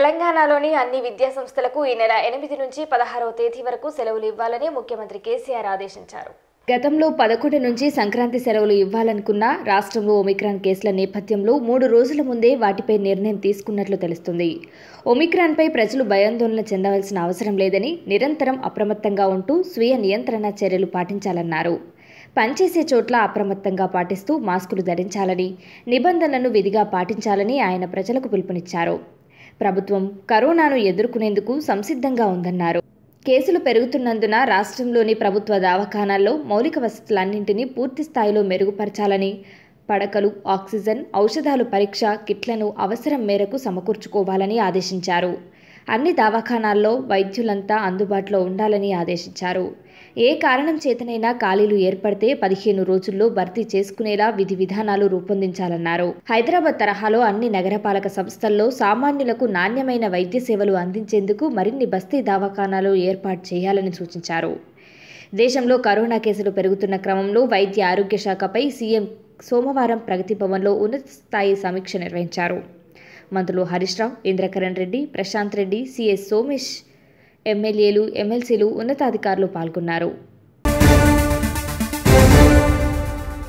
తెలంగాణలోని అన్ని విద్యా సంస్థలకు ఈ నెల ఎనిమిది నుంచి పదహారవ తేదీ వరకు సెలవులు ఇవ్వాలని ముఖ్యమంత్రి కేసీఆర్ ఆదేశించారు గతంలో పదకొండు నుంచి సంక్రాంతి సెలవులు ఇవ్వాలనుకున్న రాష్ట్రంలో ఒమిక్రాన్ కేసుల నేపథ్యంలో మూడు రోజుల ముందే వాటిపై నిర్ణయం తీసుకున్నట్లు తెలుస్తుంది ఒమిక్రాన్పై ప్రజలు భయాందోళన చెందవలసిన అవసరం లేదని నిరంతరం అప్రమత్తంగా ఉంటూ స్వీయ నియంత్రణ చర్యలు పాటించాలన్నారు పనిచేసే చోట్ల అప్రమత్తంగా పాటిస్తూ మాస్కులు ధరించాలని నిబంధనలను విధిగా పాటించాలని ఆయన ప్రజలకు పిలుపునిచ్చారు ప్రభుత్వం కరోనాను ఎదుర్కొనేందుకు సంసిద్ధంగా ఉందన్నారు కేసులు పెరుగుతున్నందున రాష్ట్రంలోని ప్రభుత్వ దవాఖానాల్లో మౌలిక వసతులన్నింటినీ పూర్తి స్థాయిలో మెరుగుపరచాలని పడకలు ఆక్సిజన్ ఔషధాలు పరీక్ష కిట్లను అవసరం మేరకు సమకూర్చుకోవాలని ఆదేశించారు అన్ని దవాఖానాల్లో వైద్యులంతా అందుబాటులో ఉండాలని ఆదేశించారు ఏ కారణం చేతనైనా ఖాళీలు ఏర్పడితే పదిహేను రోజుల్లో భర్తీ చేసుకునేలా విధి విధానాలు రూపొందించాలన్నారు హైదరాబాద్ తరహాలో అన్ని నగరపాలక సంస్థల్లో సామాన్యులకు నాణ్యమైన వైద్య సేవలు అందించేందుకు మరిన్ని బస్తీ దవాఖానాలు ఏర్పాటు చేయాలని సూచించారు దేశంలో కరోనా కేసులు పెరుగుతున్న క్రమంలో వైద్య ఆరోగ్య శాఖపై సీఎం సోమవారం ప్రగతి భవన్లో ఉన్నత స్థాయి సమీక్ష నిర్వహించారు మంత్రులు హరీష్ రావు ఇంద్రకరణ్ రెడ్డి ప్రశాంత్ రెడ్డి సిఎస్ సోమేష్ ఎమ్మెల్యేలు ఎమ్మెల్సీలు ఉన్నతాధికారులు పాల్గొన్నారు